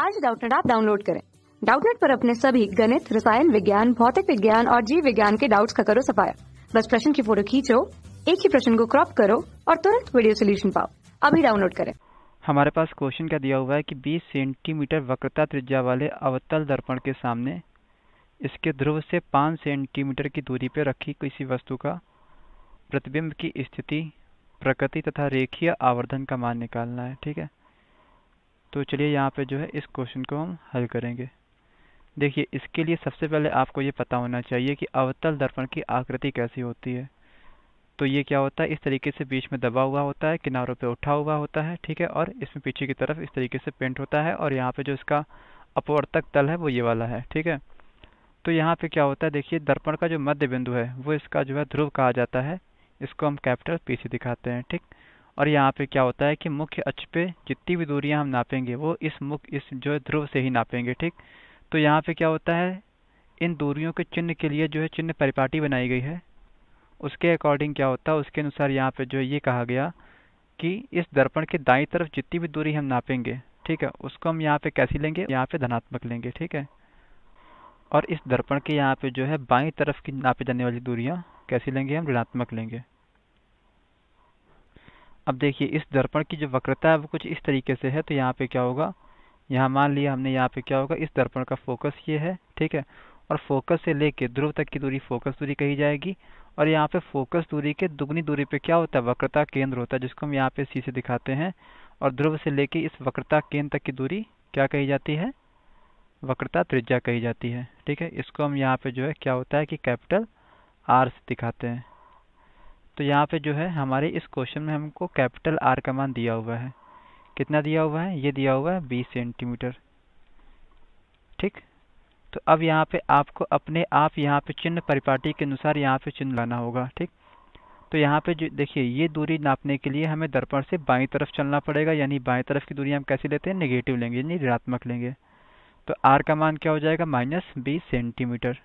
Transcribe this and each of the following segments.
आज डाउटनेट आप डाउनलोड करें डाउटनेट पर अपने सभी गणित रसायन विज्ञान भौतिक विज्ञान और जीव विज्ञान के डाउट्स का करो सफाया बस प्रश्न की फोटो खींचो एक ही प्रश्न को क्रॉप करो और तुरंत वीडियो सोल्यूशन पाओ अभी डाउनलोड करें हमारे पास क्वेश्चन क्या दिया हुआ है कि 20 सेंटीमीटर वक्रता त्रिज्या वाले अवतल दर्पण के सामने इसके ध्रुव से 5 सेंटीमीटर की दूरी पर रखी किसी वस्तु का प्रतिबिंब की स्थिति प्रकृति तथा रेखीय आवर्धन का मान निकालना है ठीक है तो चलिए यहाँ पे जो है इस क्वेश्चन को हम हल करेंगे देखिए इसके लिए सबसे पहले आपको ये पता होना चाहिए कि अवतल दर्पण की आकृति कैसी होती है तो ये क्या होता है इस तरीके से बीच में दबा हुआ होता है किनारों पे उठा हुआ होता है ठीक है और इसमें पीछे की तरफ इस तरीके से पेंट होता है और यहाँ पे जो इसका अपवर्तक तल है वो ये वाला है ठीक है तो यहाँ पे क्या होता है देखिए दर्पण का जो मध्य बिंदु है वो इसका जो है ध्रुव कहा जाता है इसको हम कैपिटल पी से दिखाते हैं ठीक और यहाँ पे क्या होता है कि मुख्य अक्ष पे जितनी भी दूरियाँ हम नापेंगे वो इस मुख्य इस जो है ध्रुव से ही नापेंगे ठीक तो यहाँ पे क्या होता है इन दूरियों के चिन्ह के लिए जो है चिन्ह परिपाटी बनाई गई है उसके अकॉर्डिंग क्या होता है उसके अनुसार यहाँ पर जो है ये कहा गया कि इस दर्पण के दाई तरफ जितनी भी दूरी हम नापेंगे ठीक है उसको हम यहाँ पर कैसी लेंगे यहाँ पे धनात्मक लेंगे ठीक है और इस दर्पण के यहाँ पे जो है बाई तरफ की नापी जाने वाली दूरियाँ कैसी लेंगे हम ऋणात्मक लेंगे अब देखिए इस दर्पण की जो वक्रता है वो कुछ इस तरीके से है तो यहाँ पे क्या होगा यहाँ मान लिया हमने यहाँ पे क्या होगा इस दर्पण का फोकस ये है ठीक है और फोकस से लेके ध्रुव तक की दूरी फोकस दूरी कही जाएगी और यहाँ पे फोकस दूरी के दुगनी दूरी पे क्या होता है वक्रता केंद्र होता है जिसको हम यहाँ पे सी से दिखाते हैं और ध्रुव से लेके इस वक्रता केंद्र तक की दूरी क्या कही जाती है वक्रता त्रिज्या कही जाती है ठीक है इसको हम यहाँ पे जो है क्या होता है कि कैपिटल आर से दिखाते हैं तो यहाँ पे जो है हमारे इस क्वेश्चन में हमको कैपिटल आर का मान दिया हुआ है कितना दिया हुआ है ये दिया हुआ है बीस सेंटीमीटर ठीक तो अब यहाँ पे आपको अपने आप यहाँ पे चिन्ह परिपाटी के अनुसार यहाँ पे चिन्ह लाना होगा ठीक तो यहाँ पे जो देखिए ये दूरी नापने के लिए हमें दर्पण से बाईं तरफ चलना पड़ेगा यानी बाई तरफ की दूरी हम कैसे लेते हैं निगेटिव लेंगे यानी ऋणात्मक लेंगे तो आर का मान क्या हो जाएगा माइनस बीस सेंटीमीटर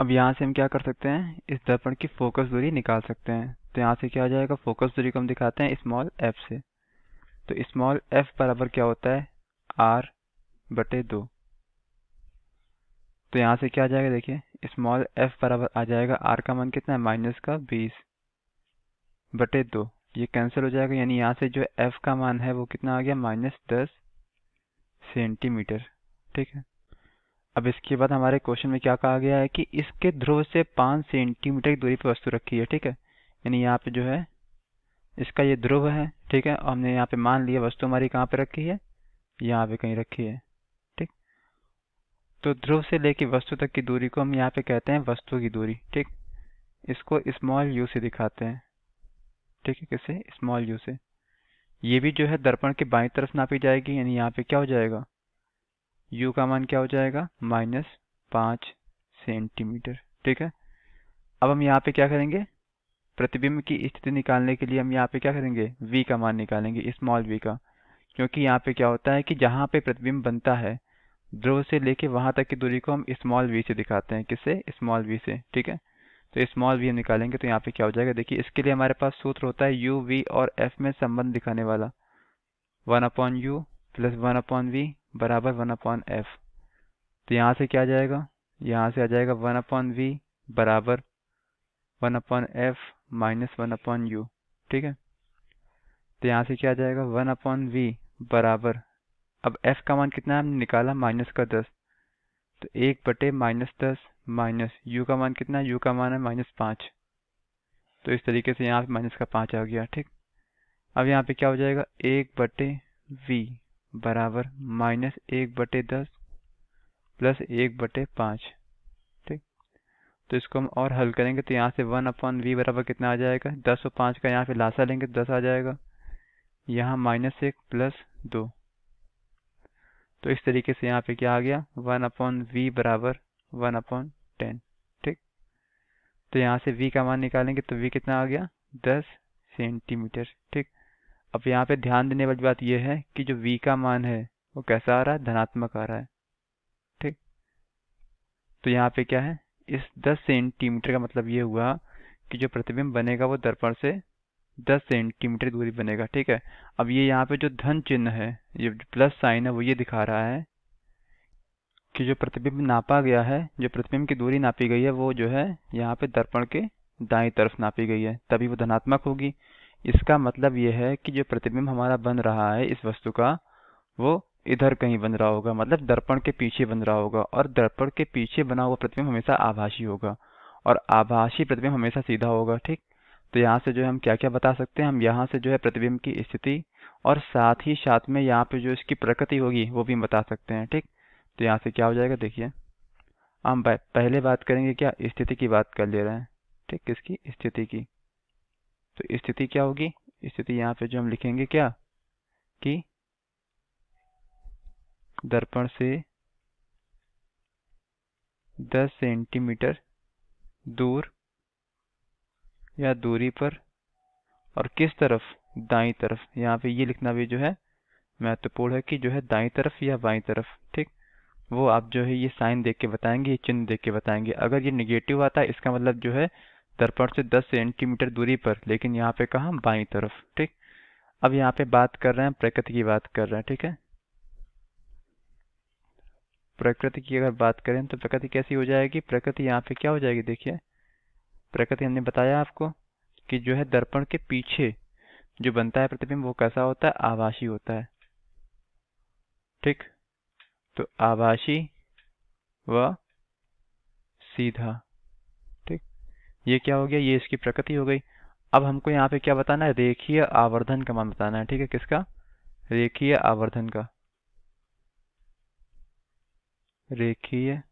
अब यहाँ से हम क्या कर सकते हैं इस दर्पण की फोकस दूरी निकाल सकते हैं तो यहाँ से क्या आ जाएगा फोकस दूरी को हम दिखाते हैं स्मॉल एफ से तो स्मॉल एफ बराबर क्या होता है आर बटे दो तो यहाँ से क्या आ जाएगा देखिए स्मॉल एफ बराबर आ जाएगा आर का मान कितना है माइनस का बीस बटे दो ये कैंसिल हो जाएगा यानी यहाँ से जो एफ का मान है वो कितना आ गया माइनस दस सेंटीमीटर ठीक है अब इसके बाद हमारे क्वेश्चन में क्या कहा गया है कि इसके ध्रुव से पाँच सेंटीमीटर की दूरी पर वस्तु रखी है ठीक है यानी यहाँ पे जो है इसका ये ध्रुव है ठीक है और हमने यहाँ पे मान लिया वस्तु हमारी कहाँ पे रखी है यहाँ पे कहीं रखी है ठीक तो ध्रुव से लेके वस्तु तक की दूरी को हम यहाँ पे कहते हैं वस्तु की दूरी ठीक इसको स्मॉल यू से दिखाते हैं ठीक है किसे स्मॉल यू से ये भी जो है दर्पण के बाई तरफ नापी जाएगी यानी यहाँ पे क्या हो जाएगा यू का मान क्या हो जाएगा माइनस पाँच सेंटीमीटर ठीक है अब हम यहाँ पे क्या करेंगे प्रतिबिंब की स्थिति निकालने के लिए हम यहाँ पे क्या करेंगे वी का मान निकालेंगे स्मॉल वी का क्योंकि यहाँ पे क्या होता है कि जहाँ पे प्रतिबिंब बनता है ध्रुव से लेके वहाँ तक की दूरी को हम स्मॉल वी से दिखाते हैं किससे स्मॉल वी से ठीक है तो स्मॉल वी हम निकालेंगे तो यहाँ पे क्या हो जाएगा देखिए इसके लिए हमारे पास सूत्र होता है यू वी और एफ में संबंध दिखाने वाला one upon U plus one upon V बराबर वन अपॉन एफ तो यहाँ से क्या आ जाएगा यहाँ से आ जाएगा वन अपॉन वी बराबर one upon F minus one upon U ठीक है तो यहाँ से क्या आ जाएगा वन अपॉन वी बराबर अब एफ का मान कितना हमने निकाला माइनस का दस तो एक बटे माइनस दस माइनस यू का मान कितना है यू का मान है माइनस पाँच तो इस तरीके से यहाँ माइनस का पाँच आ गया ठीक अब यहाँ पे क्या हो जाएगा एक बटे वी बराबर माइनस एक बटे दस प्लस एक बटे पाँच ठीक तो इसको हम और हल करेंगे तो यहाँ से वन अपॉन वी बराबर कितना आ जाएगा दस और पाँच का यहाँ पे लाशा लेंगे तो दस आ जाएगा यहाँ माइनस एक प्लस दो तो इस तरीके से यहाँ पे क्या आ गया वन अपॉन वी बराबर वन अपॉन टेन ठीक तो यहाँ से वी का मान निकालेंगे तो वी कितना आ गया दस सेंटीमीटर ठीक अब यहाँ पे ध्यान देने वाली बात यह है कि जो v का मान है वो कैसा आ रहा है धनात्मक आ रहा है ठीक तो यहाँ पे क्या है इस 10 सेंटीमीटर का मतलब ये हुआ कि जो प्रतिबिंब बनेगा वो दर्पण से 10 सेंटीमीटर दूरी बनेगा ठीक है अब ये यहाँ पे जो धन चिन्ह है ये प्लस साइन है वो ये दिखा रहा है कि जो प्रतिबिंब नापा गया है जो प्रतिबिंब की दूरी नापी गई है वो जो है यहाँ पे दर्पण के दाएं तरफ नापी गई है तभी वो धनात्मक होगी इसका मतलब यह है कि जो प्रतिबिंब हमारा बन रहा है इस वस्तु का वो इधर कहीं बन रहा होगा मतलब दर्पण के पीछे बन रहा होगा और दर्पण के पीछे बना हुआ प्रतिबिंब हमेशा आभासी होगा और आभाषी प्रतिबिंब हमेशा सीधा होगा ठीक तो यहाँ से जो है हम क्या क्या बता सकते हैं हम यहाँ से जो है प्रतिबिंब की स्थिति और साथ ही साथ में यहाँ पे जो इसकी प्रकृति होगी वो भी हम बता सकते हैं ठीक तो यहाँ से क्या हो जाएगा देखिए हम पहले बात करेंगे क्या स्थिति की बात कर ले रहे हैं ठीक किसकी स्थिति की तो स्थिति क्या होगी स्थिति यहाँ पे जो हम लिखेंगे क्या कि दर्पण से 10 सेंटीमीटर दूर या दूरी पर और किस तरफ दाई तरफ यहाँ पे ये लिखना भी जो है महत्वपूर्ण है कि जो है दाई तरफ या बाई तरफ ठीक वो आप जो है ये साइन देख के बताएंगे ये चिन्ह देख के बताएंगे अगर ये निगेटिव आता है इसका मतलब जो है दर्पण से 10 सेंटीमीटर दूरी पर लेकिन यहाँ पे कहा बाई तरफ ठीक अब यहाँ पे बात कर रहे हैं प्रकृति की बात कर रहे हैं ठीक है प्रकृति की अगर बात करें तो प्रकृति कैसी हो जाएगी प्रकृति यहाँ पे क्या हो जाएगी देखिए प्रकृति हमने बताया आपको कि जो है दर्पण के पीछे जो बनता है प्रतिबिंब वो कैसा होता है आवासी होता है ठीक तो आभासी व सीधा ये क्या हो गया ये इसकी प्रकृति हो गई अब हमको यहाँ पे क्या बताना है रेखीय आवर्धन का मान बताना है ठीक है किसका रेखीय आवर्धन का रेखीय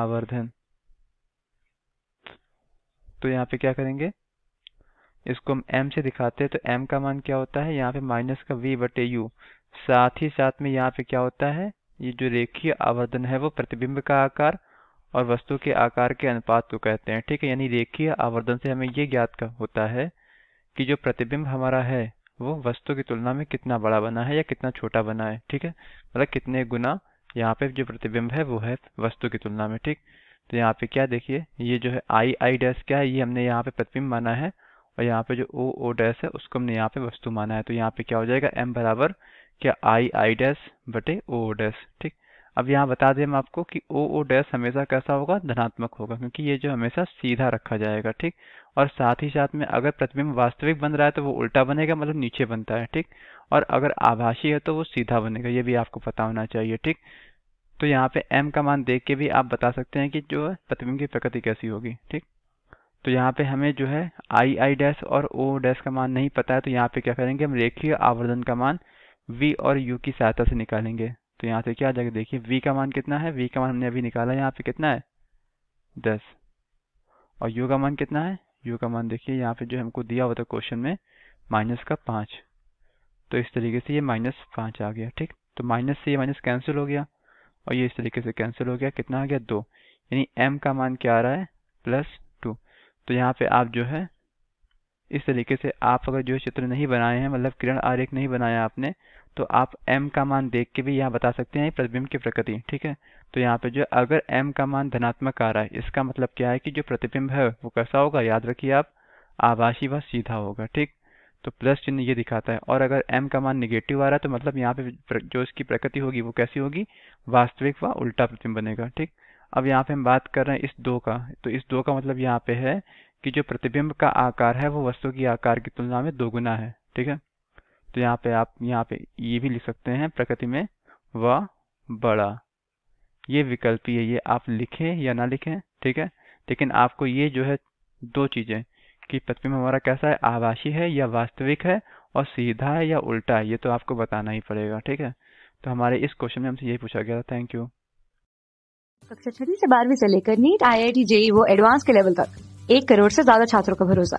आवर्धन तो यहाँ पे क्या करेंगे इसको हम m से दिखाते हैं तो m का मान क्या होता है यहाँ पे माइनस का v बटे यू साथ ही साथ में यहाँ पे क्या होता है ये जो रेखीय आवर्धन है वो प्रतिबिंब का आकार और वस्तु के आकार के अनुपात को कहते हैं ठीक है यानी रेखीय आवर्धन से हमें ये ज्ञात का होता है कि जो प्रतिबिंब हमारा है वो वस्तु की तुलना में कितना बड़ा बना है या कितना छोटा बना है ठीक है मतलब कितने गुना यहाँ पे जो प्रतिबिंब है वो है वस्तु की तुलना में ठीक तो यहाँ पे क्या देखिए ये जो है आई आई डैश क्या है ये हमने यहाँ पे प्रतिबिंब माना है और यहाँ पे जो ओ ओ डैश है उसको हमने यहाँ पे वस्तु माना है तो यहाँ पे क्या हो जाएगा एम बराबर क्या आई आई डैश बटे ओ डैश ठीक अब यहाँ बता दें हम आपको कि ओ ओ डैश हमेशा कैसा होगा धनात्मक होगा क्योंकि ये जो हमेशा सीधा रखा जाएगा ठीक और साथ ही साथ में अगर प्रतिबिंब वास्तविक बन रहा है तो वो उल्टा बनेगा मतलब नीचे बनता है ठीक और अगर आभाषी है तो वो सीधा बनेगा ये भी आपको पता होना चाहिए ठीक तो यहाँ पे एम का मान देख के भी आप बता सकते हैं कि जो प्रतिबिंब की प्रकृति कैसी होगी ठीक तो यहाँ पे हमें जो है आई आई डैश और ओ डैश का मान नहीं पता है तो यहाँ पे क्या करेंगे हम रेखीय आवर्धन का मान वी और यू की सहायता से निकालेंगे तो यहाँ से क्या आ जाएगा देखिए वी का मान कितना है वी का मान हमने अभी निकाला यहाँ पे कितना है दस और यू का मान कितना है यू का मान देखिए यहाँ पे जो हमको दिया हुआ था क्वेश्चन में माइनस का पाँच तो इस तरीके से ये माइनस पाँच आ गया ठीक तो माइनस से ये माइनस कैंसिल हो गया और ये इस तरीके से कैंसिल हो गया कितना आ गया दो यानी एम का मान क्या आ रहा है प्लस टू तो यहाँ पे आप जो है इस तरीके से आप अगर जो चित्र नहीं बनाए हैं मतलब किरण आरेख नहीं बनाया आपने तो आप m का मान देख के भी यहाँ बता सकते हैं प्रतिबिंब की प्रकृति ठीक है तो यहाँ पे जो अगर m का मान धनात्मक आ रहा है इसका मतलब क्या है कि जो प्रतिबिंब है वो कैसा होगा याद रखिए आप आभाषी व सीधा होगा ठीक तो प्लस चिन्ह ये दिखाता है और अगर m का मान निगेटिव आ रहा है तो मतलब यहाँ पे जो इसकी प्रकृति होगी वो कैसी होगी वास्तविक व वा उल्टा प्रतिबिंब बनेगा ठीक अब यहाँ पे हम बात कर रहे हैं इस दो का तो इस दो का मतलब यहाँ पे है कि जो प्रतिबिंब का आकार है वो वस्तु की आकार की तुलना में दोगुना है ठीक है तो यहाँ पे आप यहाँ पे ये भी लिख सकते हैं प्रकृति में व बड़ा ये ही है ये आप लिखें या ना लिखें ठीक है लेकिन आपको ये जो है दो चीज़ें कि प्रतिबिंब हमारा कैसा है आभाषी है या वास्तविक है और सीधा है या उल्टा है ये तो आपको बताना ही पड़ेगा ठीक है तो हमारे इस क्वेश्चन में हमसे यही पूछा गया था थैंक यू कक्षा छठी से बारहवीं से लेकर NEET I I T JEE वो एडवांस के लेवल तक एक करोड़ से ज्यादा छात्रों का भरोसा